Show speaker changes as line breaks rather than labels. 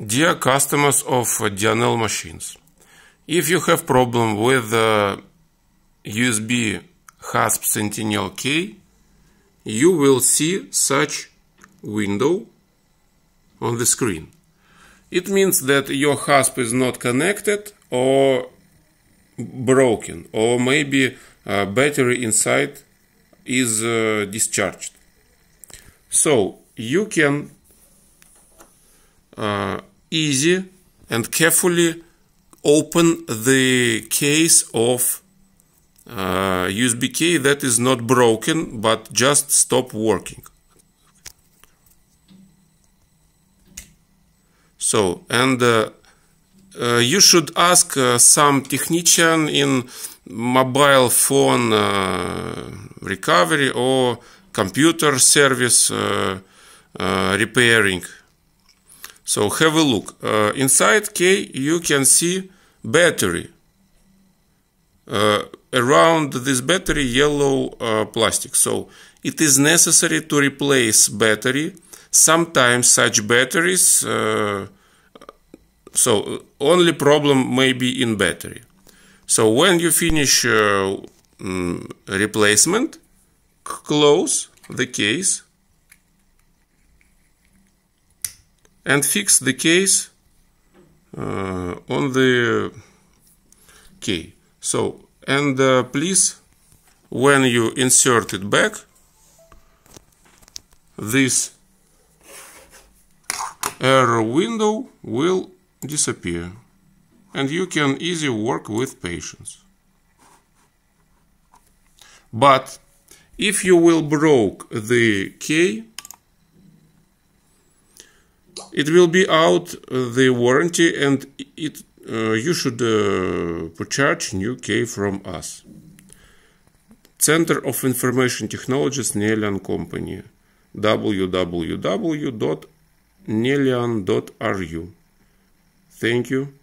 Dear customers of DNL machines, if you have problem with the USB HASP Sentinel K, you will see such window on the screen. It means that your HASP is not connected or broken or maybe uh, battery inside is uh, discharged. So you can uh, easy and carefully open the case of uh, USB key that is not broken but just stop working. So, and uh, uh, you should ask uh, some technician in mobile phone uh, recovery or computer service uh, repairing. So have a look. Uh, inside K you can see battery. Uh, around this battery yellow uh, plastic. So it is necessary to replace battery. Sometimes such batteries, uh, so only problem may be in battery. So when you finish uh, mm, replacement, close the case and fix the case uh, on the key. So, and uh, please, when you insert it back, this error window will disappear and you can easy work with patience. But if you will broke the key it will be out uh, the warranty, and it uh, you should uh, purchase new key from us. Center of Information Technologies Nelian Company www.nelian.ru Thank you.